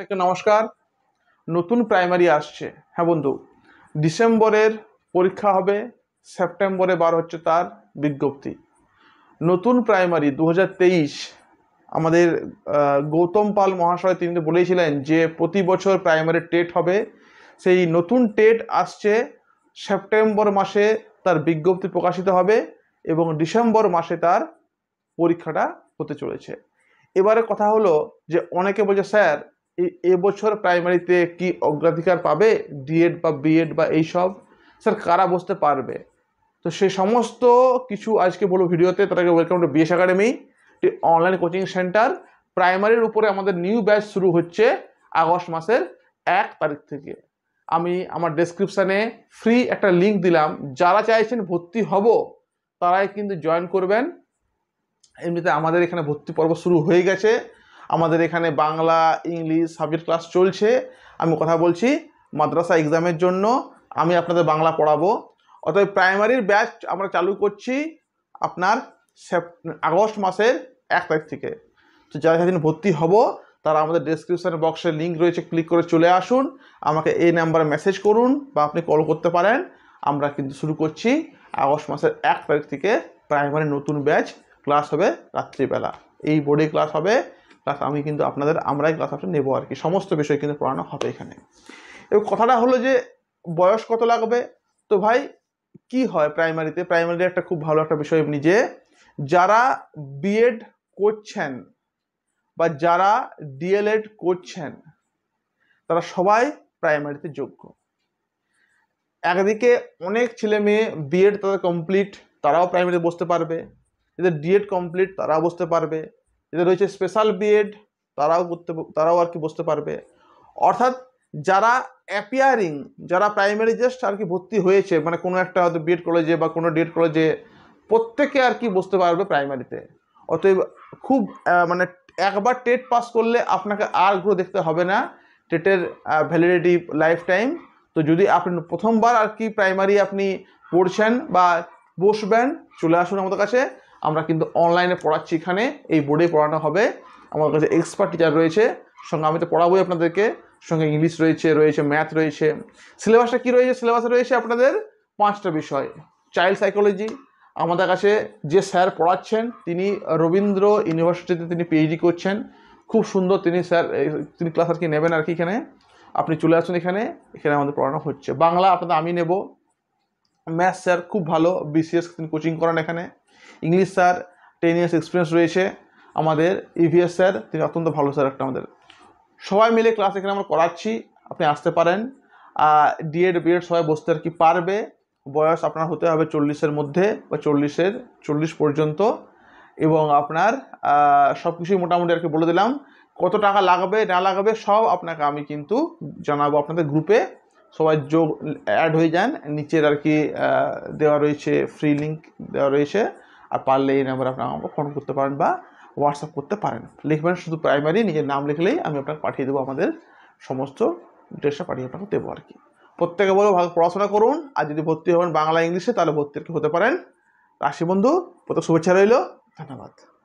থেকে নমস্কার নতুন প্রাইমারি আসছে হ্যাঁ বন্ধু ডিসেম্বরের পরীক্ষা হবে সেপ্টেম্বরে বার হচ্ছে তার বিজ্ঞপ্তি নতুন প্রাইমারি দু আমাদের গৌতম পাল মহাশয় তিনি বলেছিলেন যে প্রতি বছর প্রাইমারি টেট হবে সেই নতুন টেট আসছে সেপ্টেম্বর মাসে তার বিজ্ঞপ্তি প্রকাশিত হবে এবং ডিসেম্বর মাসে তার পরীক্ষাটা হতে চলেছে এবারে কথা হলো যে অনেকে বলছে স্যার এবছর প্রাইমারিতে কি অগ্রাধিকার পাবে ডিএড বা বিএড বা এইসব স্যার কারা বসতে পারবে তো সে সমস্ত কিছু আজকে বলবো ভিডিওতে তাদেরকে welcome to BS academy online coaching centre প্রাইমারির উপরে আমাদের নিউ ব্যাচ শুরু হচ্ছে আগস্ট মাসের এক তারিখ থেকে আমি আমার ডেসক্রিপশানে ফ্রি একটা লিঙ্ক দিলাম যারা চাইছেন ভর্তি হব তারাই কিন্তু জয়েন করবেন এমনিতে আমাদের এখানে ভর্তি পর্ব শুরু হয়ে গেছে আমাদের এখানে বাংলা ইংলিশ সাবজেক্ট ক্লাস চলছে আমি কথা বলছি মাদ্রাসা এক্সামের জন্য আমি আপনাদের বাংলা পড়াবো অতএব প্রাইমারির ব্যাচ আমরা চালু করছি আপনার আগস্ট মাসের এক তারিখ থেকে তো যারা সেদিন ভর্তি হব তারা আমাদের ডিসক্রিপশান বক্সে লিঙ্ক রয়েছে ক্লিক করে চলে আসুন আমাকে এই নাম্বারে মেসেজ করুন বা আপনি কল করতে পারেন আমরা কিন্তু শুরু করছি আগস্ট মাসের এক তারিখ থেকে প্রাইমারি নতুন ব্যাচ ক্লাস হবে রাত্রিবেলা এই বোর্ডে ক্লাস হবে প্লাস আমি কিন্তু আপনাদের আমরাই ক্লাস আপটা নেবো আর কি সমস্ত বিষয় কিন্তু পড়ানো হবে এখানে এবং কথাটা হলো যে বয়স কত লাগবে তো ভাই কি হয় প্রাইমারিতে প্রাইমারিতে একটা খুব ভালো একটা বিষয় এমনি যে যারা বিএড করছেন বা যারা ডিএলএড করছেন তারা সবাই প্রাইমারিতে যোগ্য একদিকে অনেক ছেলে মেয়ে বিএড তারা কমপ্লিট তারাও প্রাইমারিতে বসতে পারবে যাদের ডিএড কমপ্লিট তারাও বসতে পারবে যাদের রয়েছে স্পেশাল বিএড তারাও করতে তারাও আর কি বসতে পারবে অর্থাৎ যারা অ্যাপিয়ারিং যারা প্রাইমারি জাস্ট আর কি ভর্তি হয়েছে মানে কোনো একটা হয়তো বিএড কলেজে বা কোনো ডিএড কলেজে প্রত্যেকে আর কি বসতে পারবে প্রাইমারিতে অতএব খুব মানে একবার টেট পাস করলে আপনাকে আর গ্রো দেখতে হবে না টেটের ভ্যালিডিটি লাইফ টাইম তো যদি আপনি প্রথমবার আর কি প্রাইমারি আপনি পড়ছেন বা বসবেন চলে আসুন আমাদের কাছে আমরা কিন্তু অনলাইনে পড়াচ্ছি এখানে এই বোর্ডে পড়ানো হবে আমার কাছে এক্সপার্ট টিচার রয়েছে সঙ্গে আমি তো পড়াবোই আপনাদেরকে সঙ্গে ইংলিশ রয়েছে রয়েছে ম্যাথ রয়েছে সিলেবাসটা কী রয়েছে সিলেবাসে রয়েছে আপনাদের পাঁচটা বিষয় চাইল্ড সাইকোলজি আমাদের কাছে যে স্যার পড়াচ্ছেন তিনি রবীন্দ্র ইউনিভার্সিটিতে তিনি পিএইচডি করছেন খুব সুন্দর তিনি স্যার তিনি ক্লাস আর কি নেবেন আর কি এখানে আপনি চলে আসুন এখানে এখানে আমাদের পড়ানো হচ্ছে বাংলা আপনাদের আমি নেব ম্যাথ স্যার খুব ভালো বিসিএস তিনি কোচিং করান এখানে English sir ten years experience রয়েছে আমাদের ইভিএস e স্যার তিনি অত্যন্ত ভালো স্যার একটা আমাদের সবাই মিলে ক্লাস এখানে আমরা করাচ্ছি আপনি আসতে পারেন ডিএড বিএড সবাই বসতে আর কি পারবে বয়স আপনার হতে হবে চল্লিশের মধ্যে বা চল্লিশের চল্লিশ পর্যন্ত এবং আপনার সব কিছুই মোটামুটি আর কি বলে দিলাম কত টাকা লাগবে না লাগবে সব আপনাকে আমি কিন্তু জানাবো আপনাদের গ্রুপে সবাই যোগ অ্যাড হয়ে যান নিচের আর কি দেওয়া রয়েছে ফ্রি লিঙ্ক দেওয়া রয়েছে আর পারলে এই নাম্বারে আপনার আমাকে ফোন করতে পারেন বা হোয়াটসঅ্যাপ করতে পারেন লিখবেন শুধু প্রাইমারি নিজের নাম লিখলেই আমি আপনাকে পাঠিয়ে দেবো আমাদের সমস্ত ড্রেসটা পাঠিয়ে আপনাকে দেবো আর কি প্রত্যেকে বলো ভালো পড়াশোনা করুন আর যদি ভর্তি হবেন বাংলা ইংলিশে তাহলে ভর্তি হতে পারেন রাশি বন্ধু প্রত্যেক শুভেচ্ছা রইল ধন্যবাদ